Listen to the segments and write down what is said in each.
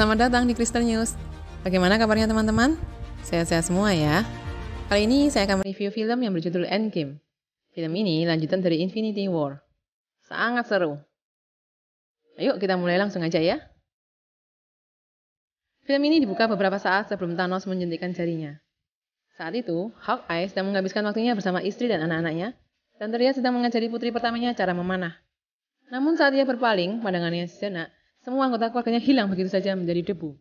Selamat datang di Crystal News. Bagaimana kabarnya teman-teman? Sehat-sehat semua ya. Kali ini saya akan mereview film yang berjudul Endgame. Film ini lanjutan dari Infinity War. Sangat seru. Ayo kita mulai langsung aja ya. Film ini dibuka beberapa saat sebelum Thanos menyuntikkan jarinya. Saat itu, Hawkeye sedang menghabiskan waktunya bersama istri dan anak-anaknya, dan terlihat sedang mengajari putri pertamanya cara memanah. Namun saat ia berpaling, pandangannya sejenak, semua anggota keluarganya hilang begitu saja menjadi debu.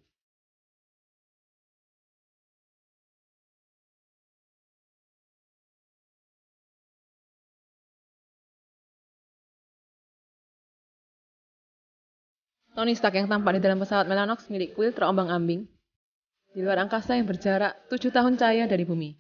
Tony Stark yang tampak di dalam pesawat Melanox milik Quill terombang-ambing di luar angkasa yang berjarak tujuh tahun cahaya dari bumi.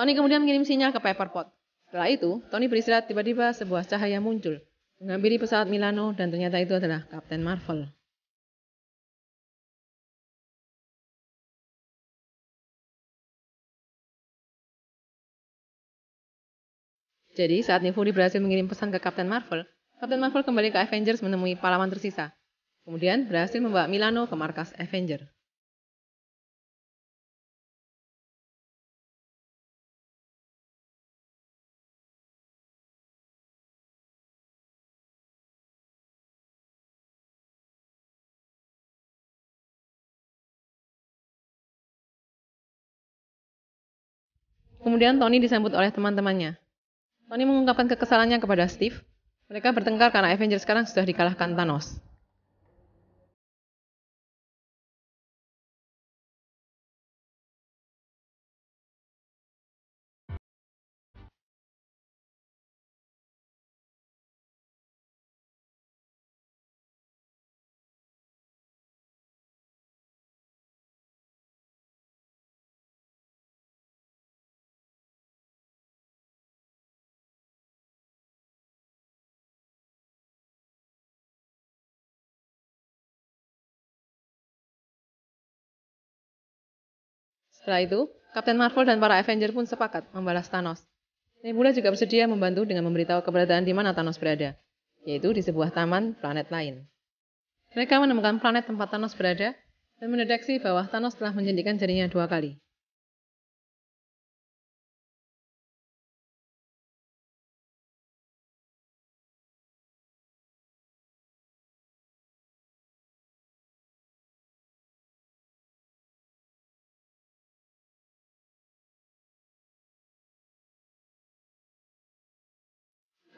Tony kemudian mengirim sinyal ke Pepperpot. Setelah itu, Tony beristirahat tiba-tiba sebuah cahaya muncul, menghampiri pesawat Milano dan ternyata itu adalah Kapten Marvel. Jadi saat Fury berhasil mengirim pesan ke Kapten Marvel, Kapten Marvel kembali ke Avengers menemui pahlawan tersisa. Kemudian berhasil membawa Milano ke markas Avengers. Kemudian Tony disambut oleh teman-temannya. Tony mengungkapkan kekesalannya kepada Steve. Mereka bertengkar karena Avengers sekarang sudah dikalahkan Thanos. Setelah itu, Kapten Marvel dan para Avenger pun sepakat membalas Thanos. Nebula juga bersedia membantu dengan memberitahu keberadaan di mana Thanos berada, yaitu di sebuah taman planet lain. Mereka menemukan planet tempat Thanos berada dan mendeteksi bahwa Thanos telah menjadikan jarinya dua kali.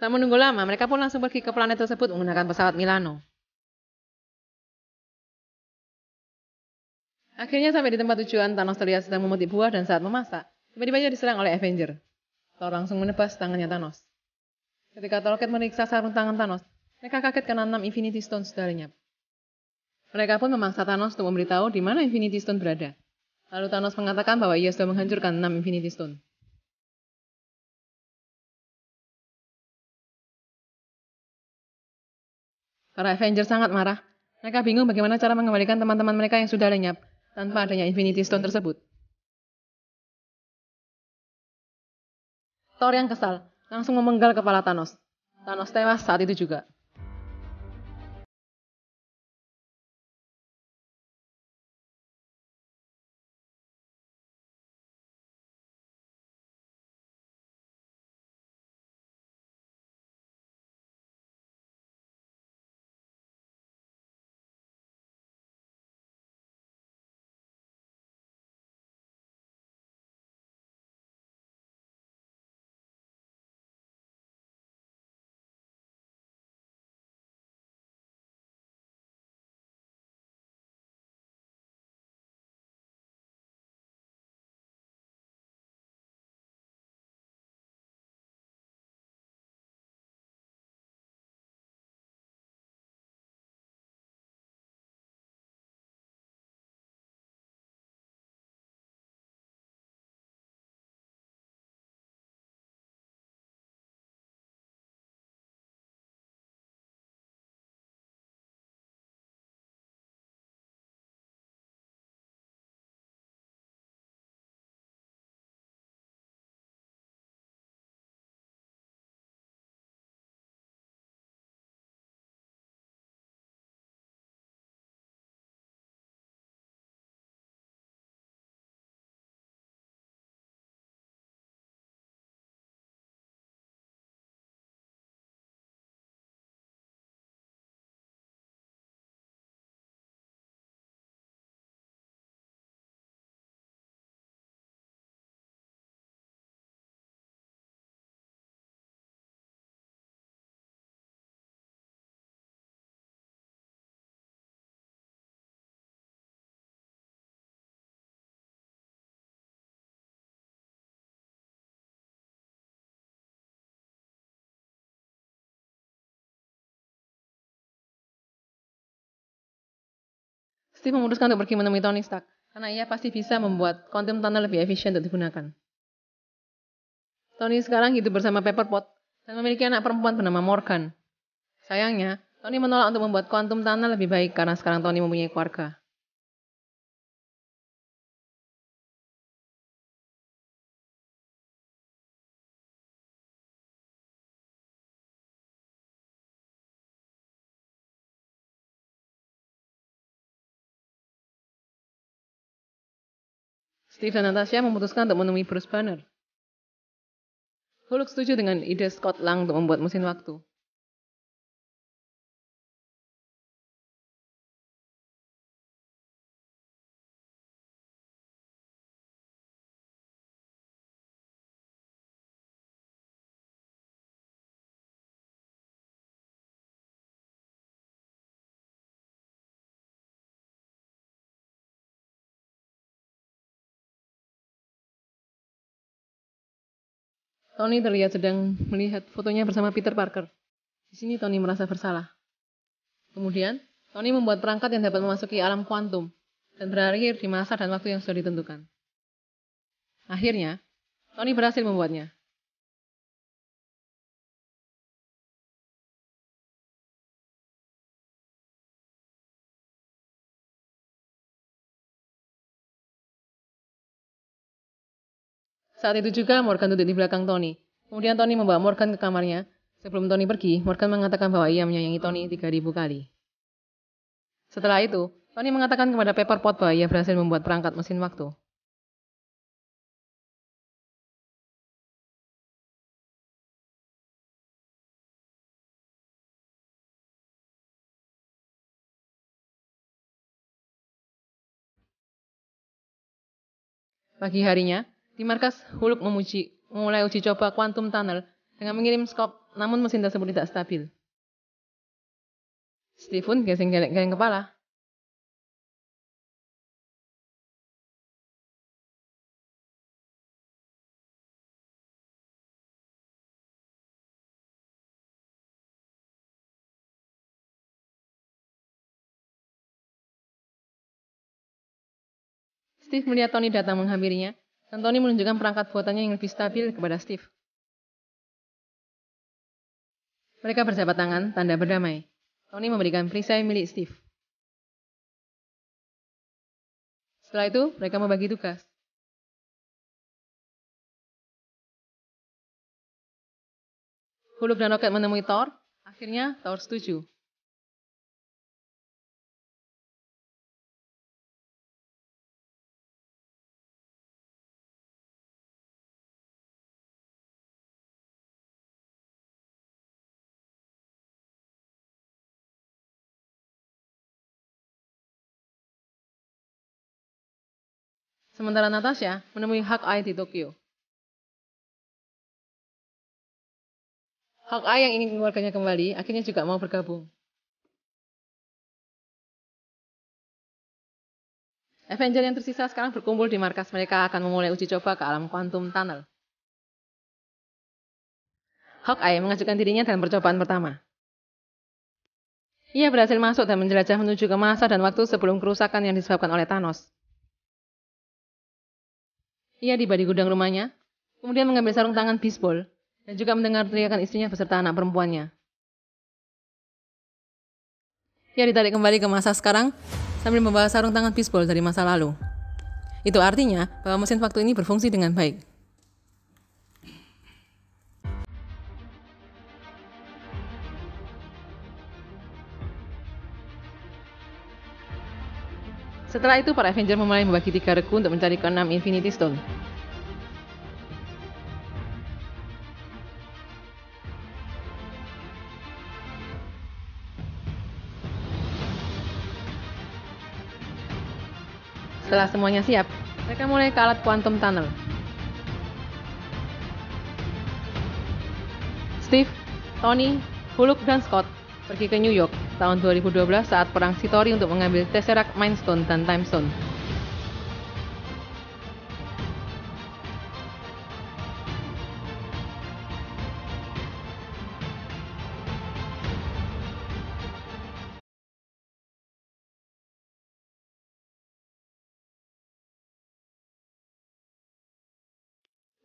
Tak menunggu lama, mereka pun langsung pergi ke planet tersebut menggunakan pesawat Milano. Akhirnya sampai di tempat tujuan, Thanos terlihat sedang memetik buah dan saat memasak, tiba-tiba dia diserang oleh Avenger. Thor langsung menebas tangannya Thanos. Ketika Rocket meniksa sarung tangan Thanos, mereka kaget karena enam Infinity Stone sudah lenyap. Mereka pun memaksa Thanos untuk memberitahu di mana Infinity Stone berada. Lalu Thanos mengatakan bahwa ia sudah menghancurkan enam Infinity Stone. Para Avengers sangat marah. Mereka bingung bagaimana cara mengembalikan teman-teman mereka yang sudah lenyap tanpa adanya Infinity Stone tersebut. Thor yang kesal langsung memenggal kepala Thanos. Thanos tewas saat itu juga. Steve memutuskan untuk pergi menemui Tony Stark karena ia pasti bisa membuat quantum tanah lebih efisien untuk digunakan. Tony sekarang hidup bersama Pepper Pepperpot dan memiliki anak perempuan bernama Morgan. Sayangnya, Tony menolak untuk membuat kuantum tanah lebih baik karena sekarang Tony mempunyai keluarga. Steve dan Natasha memutuskan untuk menemui Bruce Banner. Hulk setuju dengan ide Scott Lang untuk membuat mesin waktu. Tony terlihat sedang melihat fotonya bersama Peter Parker. Di sini Tony merasa bersalah. Kemudian, Tony membuat perangkat yang dapat memasuki alam kuantum dan berakhir di masa dan waktu yang sudah ditentukan. Akhirnya, Tony berhasil membuatnya. Saat itu juga Morgan duduk di belakang Tony. Kemudian Tony membawa Morgan ke kamarnya. Sebelum Tony pergi, Morgan mengatakan bahwa ia menyayangi Tony 3000 kali. Setelah itu, Tony mengatakan kepada Pepperpot bahwa ia berhasil membuat perangkat mesin waktu. Pagi harinya, di markas, Hulk memuji mulai uji coba quantum tunnel dengan mengirim skop, namun mesin tersebut tidak stabil. Stephen gesing-geleng kepala. Steve melihat Tony datang menghampirinya dan menunjukkan perangkat buatannya yang lebih stabil kepada Steve. Mereka berjabat tangan, tanda berdamai. Tony memberikan perisai milik Steve. Setelah itu, mereka membagi tugas. Huluk dan roket menemui Thor. Akhirnya, Thor setuju. Sementara Natasha menemui Hak Ai di Tokyo. Hak Ai yang ingin keluarganya kembali akhirnya juga mau bergabung. Avenger yang tersisa sekarang berkumpul di markas mereka akan memulai uji coba ke alam kuantum tunnel. Hawkeye mengajukan dirinya dalam percobaan pertama. Ia berhasil masuk dan menjelajah menuju ke masa dan waktu sebelum kerusakan yang disebabkan oleh Thanos. Ia tiba di gudang rumahnya, kemudian mengambil sarung tangan bisbol dan juga mendengar teriakan istrinya beserta anak perempuannya. Ia ditarik kembali ke masa sekarang sambil membawa sarung tangan bisbol dari masa lalu. Itu artinya bahwa mesin waktu ini berfungsi dengan baik. Setelah itu, para Avenger memulai membagi tiga regu untuk mencari keenam Infinity Stone. Setelah semuanya siap, mereka mulai ke alat Quantum Tunnel. Steve, Tony, Hulk, dan Scott pergi ke New York tahun 2012 saat perang Sitori untuk mengambil Tesseract Mindstone dan Time Stone.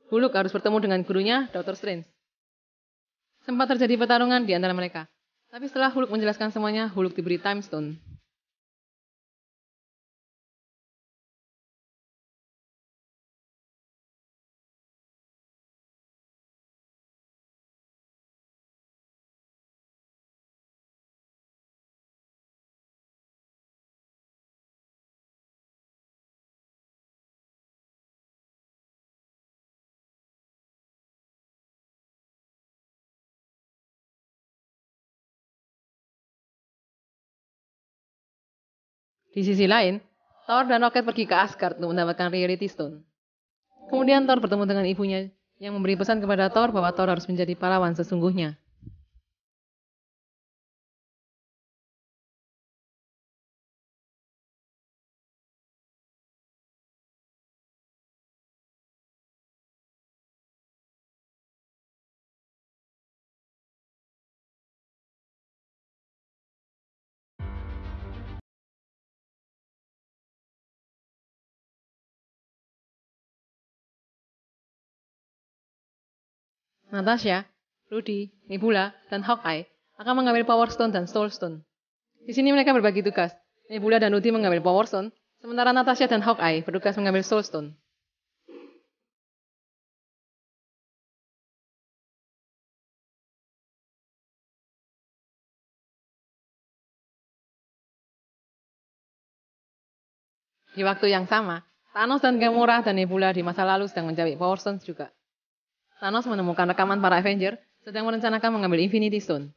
Hulk harus bertemu dengan gurunya, Dr. Strange. Sempat terjadi pertarungan di antara mereka. Tapi setelah Huluk menjelaskan semuanya, Huluk diberi time stone. Di sisi lain, Thor dan Rocket pergi ke Asgard untuk mendapatkan Reality Stone. Kemudian Thor bertemu dengan ibunya yang memberi pesan kepada Thor bahwa Thor harus menjadi pahlawan sesungguhnya. Natasha, Rudy, Nebula, dan Hawkeye akan mengambil Power Stone dan Soul Stone. Di sini mereka berbagi tugas. Nebula dan Rudy mengambil Power Stone, sementara Natasha dan Hawkeye bertugas mengambil Soul Stone. Di waktu yang sama, Thanos dan Gamora dan Nebula di masa lalu sedang mencari Power Stones juga. Thanos menemukan rekaman para Avenger sedang merencanakan mengambil Infinity Stone.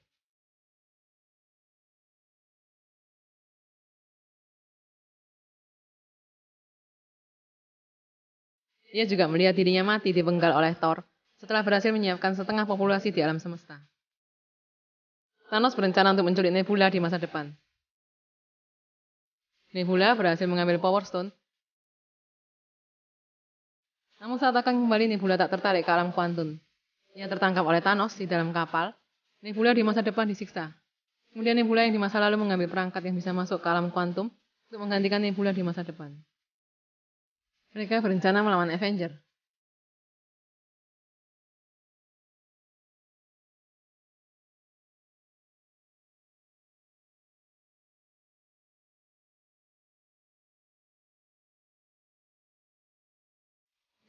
Ia juga melihat dirinya mati dipenggal oleh Thor setelah berhasil menyiapkan setengah populasi di alam semesta. Thanos berencana untuk menculik Nebula di masa depan. Nebula berhasil mengambil Power Stone namun saat akan kembali Nebula tak tertarik ke alam kuantum. Ia tertangkap oleh Thanos di dalam kapal. Nebula di masa depan disiksa. Kemudian Nebula yang di masa lalu mengambil perangkat yang bisa masuk ke alam kuantum untuk menggantikan Nebula di masa depan. Mereka berencana melawan Avenger.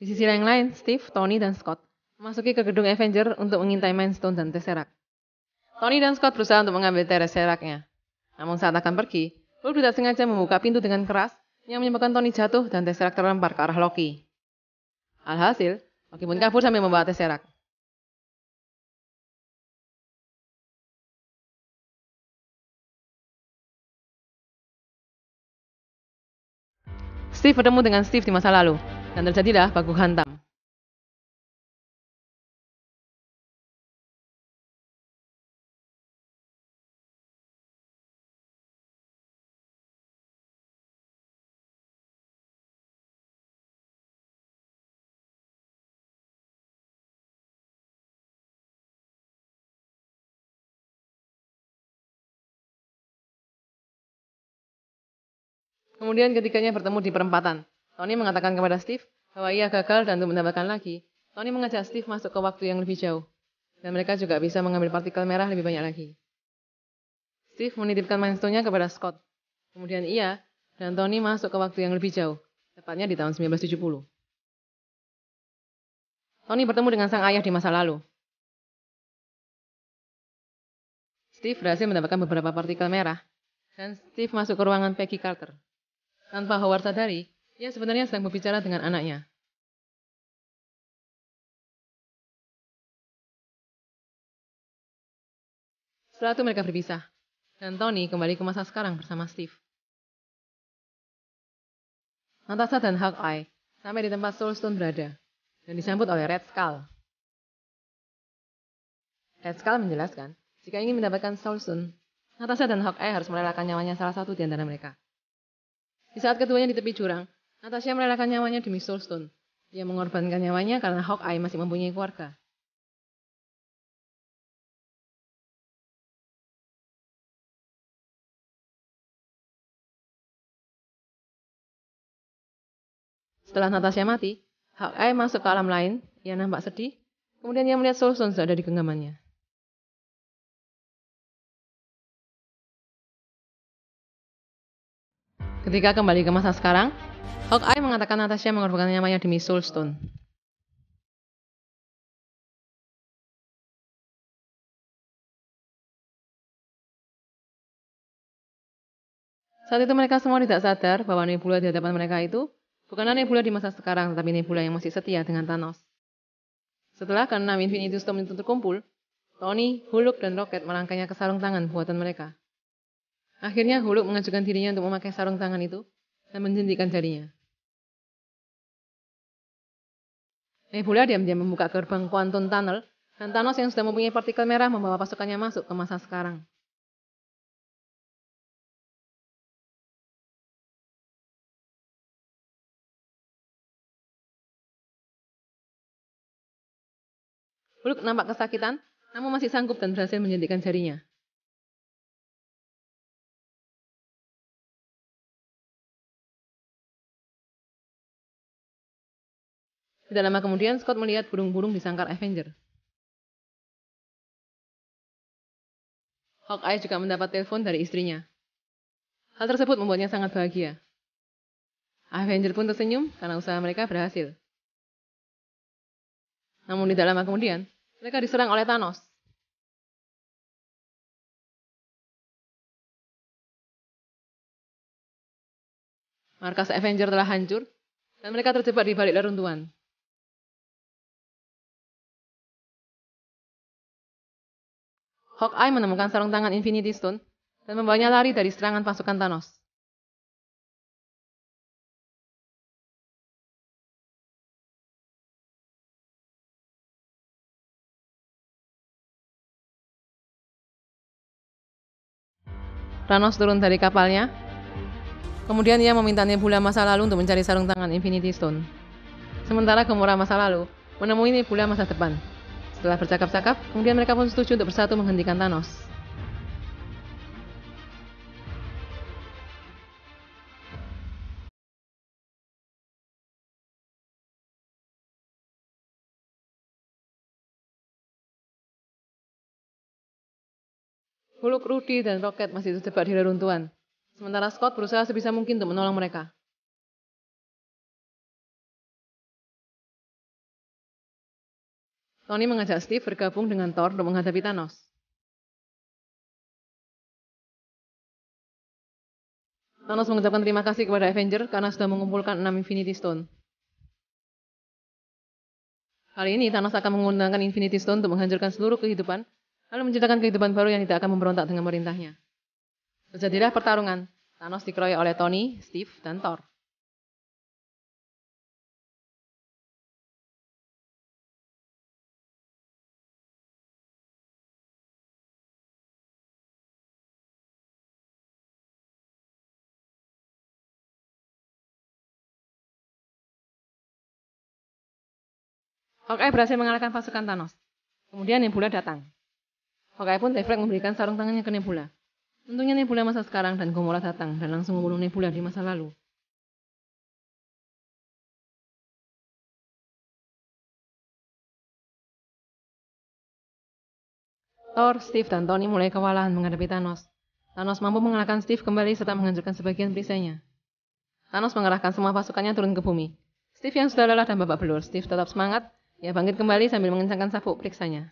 Di sisi yang lain, Steve, Tony, dan Scott memasuki ke gedung Avenger untuk mengintai Mindstone dan Tesseract. Tony dan Scott berusaha untuk mengambil Tesseract-nya. Namun saat akan pergi, Hulk tidak sengaja membuka pintu dengan keras yang menyebabkan Tony jatuh dan Tesseract terlempar ke arah Loki. Alhasil, Loki pun kabur sambil membawa Tesseract. Steve bertemu dengan Steve di masa lalu, dan terjadilah baku hantam. Kemudian ketiganya bertemu di perempatan. Tony mengatakan kepada Steve bahwa ia gagal dan untuk mendapatkan lagi, Tony mengajak Steve masuk ke waktu yang lebih jauh. Dan mereka juga bisa mengambil partikel merah lebih banyak lagi. Steve menitipkan mainstone-nya kepada Scott. Kemudian ia dan Tony masuk ke waktu yang lebih jauh, tepatnya di tahun 1970. Tony bertemu dengan sang ayah di masa lalu. Steve berhasil mendapatkan beberapa partikel merah, dan Steve masuk ke ruangan Peggy Carter. Tanpa Howard sadari, dia sebenarnya sedang berbicara dengan anaknya. Setelah itu mereka berpisah. Dan Tony kembali ke masa sekarang bersama Steve. Natasha dan Hawkeye sampai di tempat Soulstone berada dan disambut oleh Red Skull. Red Skull menjelaskan, jika ingin mendapatkan Soulstone, Natasha dan Hawkeye harus merelakan nyawanya salah satu di antara mereka. Di saat keduanya di tepi jurang, Natasha merelakan nyawanya demi Soulstone. Dia mengorbankan nyawanya karena Hawkeye masih mempunyai keluarga. Setelah Natasha mati, Hawkeye masuk ke alam lain. Ia nampak sedih. Kemudian ia melihat Soulstone sudah ada di genggamannya. Ketika kembali ke masa sekarang, Hawkeye mengatakan Natasha mengorbankan nyawanya demi Soulstone. Saat itu mereka semua tidak sadar bahwa Nebula di hadapan mereka itu bukanlah Nebula di masa sekarang, tetapi Nebula yang masih setia dengan Thanos. Setelah keenam Infinity Stone itu terkumpul, Tony, Hulk, dan Rocket melangkahnya ke sarung tangan buatan mereka. Akhirnya Huluk mengajukan dirinya untuk memakai sarung tangan itu dan menjentikan jarinya. Nebula eh, diam-diam membuka gerbang kuantum tunnel dan Thanos yang sudah mempunyai partikel merah membawa pasukannya masuk ke masa sekarang. Hulk nampak kesakitan, namun masih sanggup dan berhasil menjentikan jarinya. Tidak lama kemudian Scott melihat burung-burung di sangkar Avenger. Hawkeye juga mendapat telepon dari istrinya. Hal tersebut membuatnya sangat bahagia. Avenger pun tersenyum karena usaha mereka berhasil. Namun tidak lama kemudian, mereka diserang oleh Thanos. Markas Avenger telah hancur, dan mereka terjebak di balik reruntuhan. Hawkeye menemukan sarung tangan Infinity Stone dan membawanya lari dari serangan pasukan Thanos. Thanos turun dari kapalnya. Kemudian ia meminta Nebula masa lalu untuk mencari sarung tangan Infinity Stone. Sementara Gamora masa lalu menemui Nebula masa depan. Setelah bercakap-cakap, kemudian mereka pun setuju untuk bersatu menghentikan Thanos. Hulk, Rudy dan Rocket masih terjebak di reruntuhan. Sementara Scott berusaha sebisa mungkin untuk menolong mereka. Tony mengajak Steve bergabung dengan Thor untuk menghadapi Thanos. Thanos mengucapkan terima kasih kepada Avenger karena sudah mengumpulkan 6 Infinity Stone. Kali ini Thanos akan menggunakan Infinity Stone untuk menghancurkan seluruh kehidupan, lalu menciptakan kehidupan baru yang tidak akan memberontak dengan perintahnya. Terjadilah pertarungan. Thanos dikeroyok oleh Tony, Steve, dan Thor. Hawkeye berhasil mengalahkan pasukan Thanos. Kemudian Nebula datang. Hawkeye pun Tefrek memberikan sarung tangannya ke Nebula. Untungnya Nebula masa sekarang dan Gomora datang dan langsung membunuh Nebula di masa lalu. Thor, Steve, dan Tony mulai kewalahan menghadapi Thanos. Thanos mampu mengalahkan Steve kembali serta menghancurkan sebagian perisainya. Thanos mengerahkan semua pasukannya turun ke bumi. Steve yang sudah lelah dan babak belur, Steve tetap semangat Ya, bangkit kembali sambil mengencangkan sapu periksanya.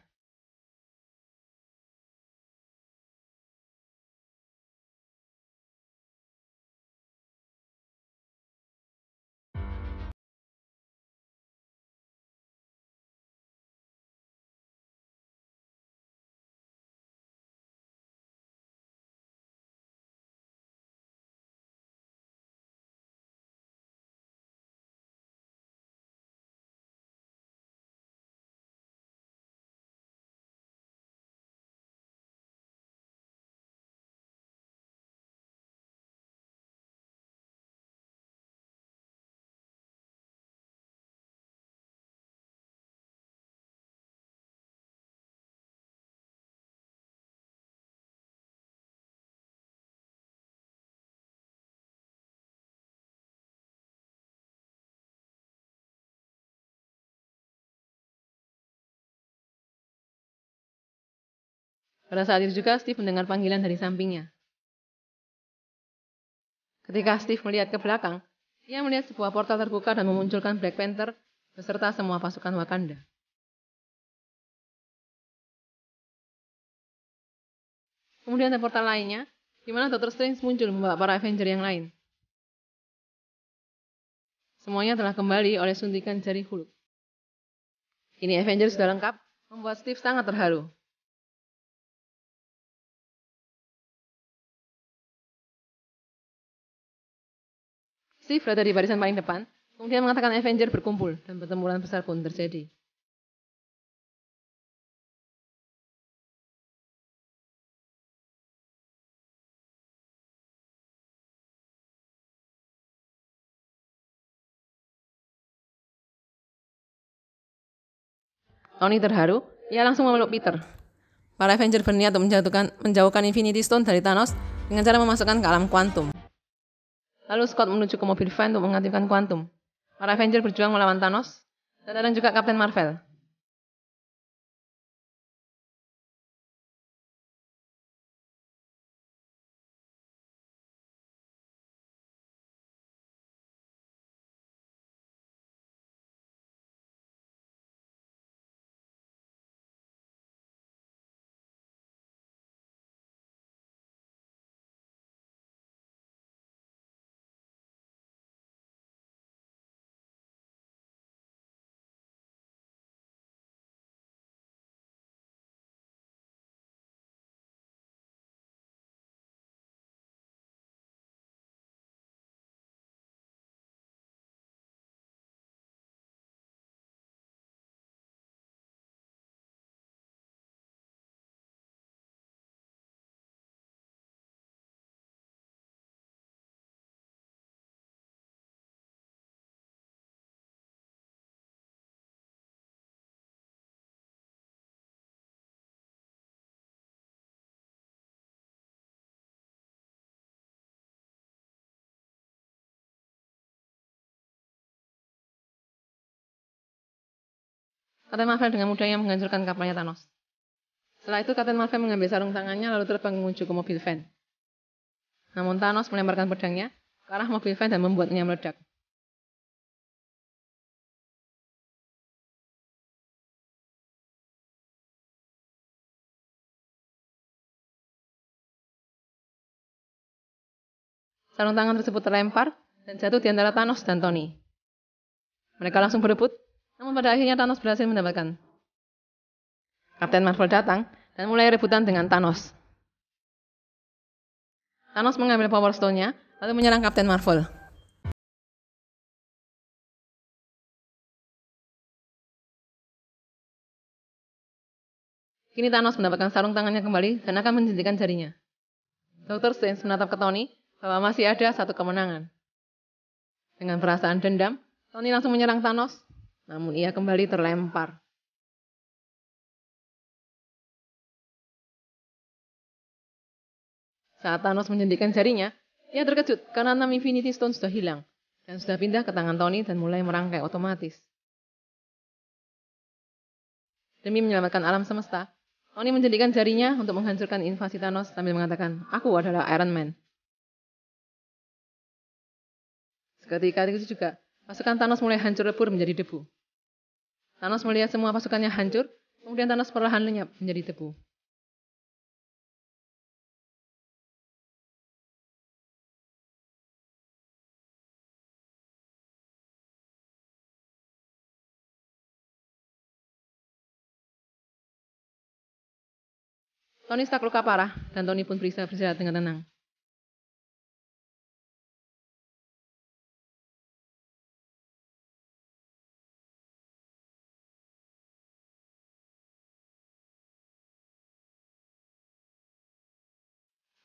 Pada saat itu juga Steve mendengar panggilan dari sampingnya. Ketika Steve melihat ke belakang, ia melihat sebuah portal terbuka dan memunculkan Black Panther beserta semua pasukan Wakanda. Kemudian ada portal lainnya, di mana Doctor Strange muncul membawa para Avenger yang lain. Semuanya telah kembali oleh suntikan jari Hulk. Ini Avengers sudah lengkap, membuat Steve sangat terharu. Steve berada di barisan paling depan, kemudian mengatakan Avenger berkumpul dan pertempuran besar pun terjadi. Tony terharu, ia langsung memeluk Peter. Para Avenger berniat untuk menjauhkan Infinity Stone dari Thanos dengan cara memasukkan ke alam kuantum. Lalu Scott menuju ke mobil Van untuk mengaktifkan Quantum. Para Avenger berjuang melawan Thanos, dan juga Kapten Marvel. Kapten Marvel dengan mudahnya menghancurkan kapalnya Thanos. Setelah itu Kapten Marvel mengambil sarung tangannya lalu terbang menuju ke mobil van. Namun Thanos melemparkan pedangnya ke arah mobil van dan membuatnya meledak. Sarung tangan tersebut terlempar dan jatuh di antara Thanos dan Tony. Mereka langsung berebut namun pada akhirnya Thanos berhasil mendapatkan. Kapten Marvel datang dan mulai rebutan dengan Thanos. Thanos mengambil Power Stone-nya lalu menyerang Kapten Marvel. Kini Thanos mendapatkan sarung tangannya kembali dan akan menjentikan jarinya. Dr. Strange menatap ke Tony bahwa masih ada satu kemenangan. Dengan perasaan dendam, Tony langsung menyerang Thanos namun ia kembali terlempar. Saat Thanos menjadikan jarinya, ia terkejut karena enam Infinity Stone sudah hilang dan sudah pindah ke tangan Tony dan mulai merangkai otomatis. Demi menyelamatkan alam semesta, Tony menjadikan jarinya untuk menghancurkan invasi Thanos sambil mengatakan, aku adalah Iron Man. Seketika itu juga, pasukan Thanos mulai hancur lebur menjadi debu. Thanos melihat semua pasukannya hancur, kemudian Thanos perlahan lenyap menjadi debu. Tony tak luka parah dan Tony pun beristirahat dengan tenang.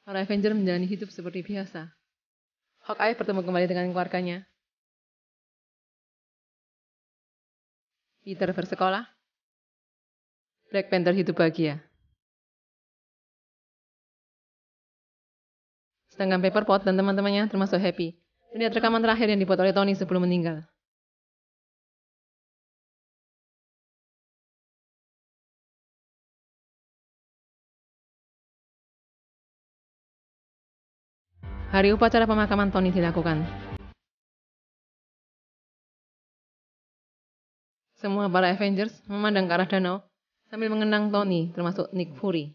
Para Avenger menjalani hidup seperti biasa. Hawkeye bertemu kembali dengan keluarganya. Peter bersekolah. Black Panther hidup bahagia. Sedangkan Pot dan teman-temannya termasuk Happy melihat rekaman terakhir yang dibuat oleh Tony sebelum meninggal. Hari upacara pemakaman Tony dilakukan. Semua para Avengers memandang ke arah danau sambil mengenang Tony, termasuk Nick Fury.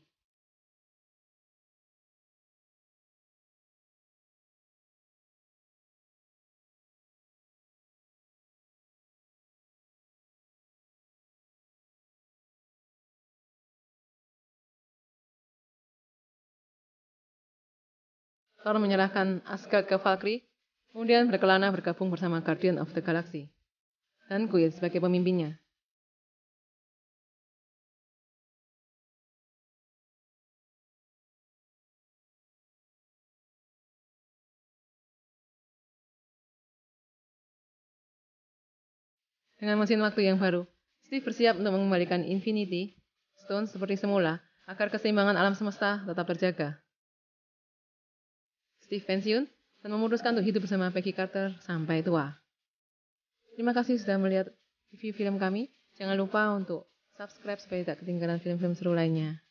Thor menyerahkan Asgard ke Valkyrie, kemudian berkelana bergabung bersama Guardian of the Galaxy, dan Quill sebagai pemimpinnya. Dengan mesin waktu yang baru, Steve bersiap untuk mengembalikan Infinity Stone seperti semula agar keseimbangan alam semesta tetap terjaga. Steve pensiun dan memutuskan untuk hidup bersama Peggy Carter sampai tua. Terima kasih sudah melihat review film kami. Jangan lupa untuk subscribe supaya tidak ketinggalan film-film seru lainnya.